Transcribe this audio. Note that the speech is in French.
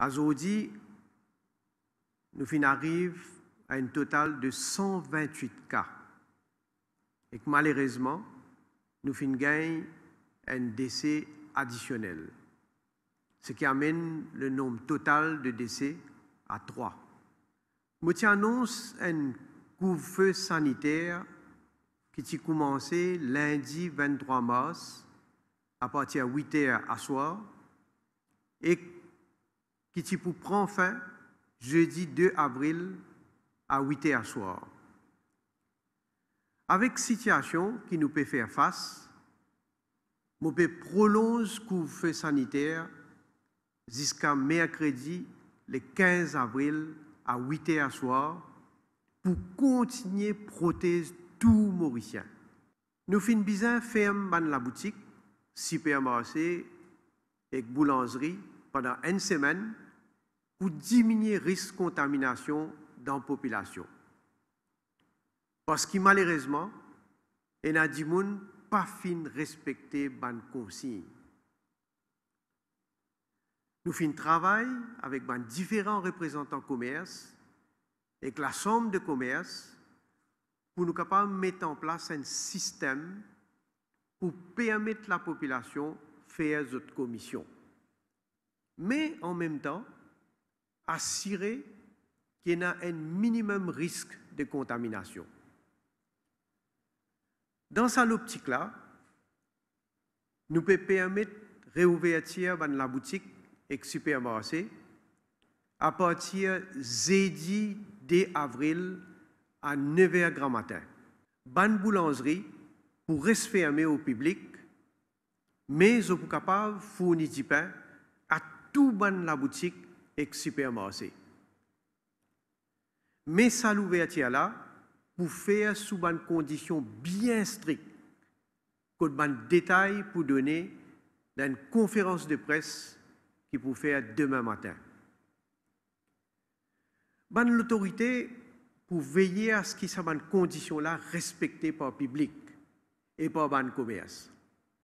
Aujourd'hui, nous finissons arrive à un total de 128 cas. Et malheureusement, nous finissons gagner un décès additionnel, ce qui amène le nombre total de décès à 3. Je annonce un couvre-feu sanitaire qui a commencé lundi 23 mars à partir de 8 h à soir et qui pour prend fin jeudi 2 avril à 8 h soir. Avec situation qui nous peut faire face, nous peut prolonger couvre-feu sanitaire jusqu'à mercredi le 15 avril à 8 h soir pour continuer protéger tout Mauricien. Nous faisons bizarre ferme dans la boutique, supermarché et boulangerie pendant une semaine pour diminuer le risque de contamination dans la population. Parce que malheureusement, il n'y a pas fin respecter ban consigne. Nous fin travail avec ban différents représentants commerce et la somme de commerce pour nous capables mettre en place un système pour permettre à la population de faire cette commission. Mais en même temps, assurer qu'il y a un minimum risque de contamination. Dans cette optique-là, nous pouvons permettre de réouvrir la boutique et à partir du 10 avril à 9h grand matin. La boulangerie pour rester au public, mais je capable de fournir du pain à tout la boutique et super Mais ça l'ouverture là, pour faire sous une condition bien stricte, que un détail pour donner dans une conférence de presse qui pour faire demain matin. bonne l'autorité pour veiller à ce que ces conditions condition là respectée par le public et par le commerce.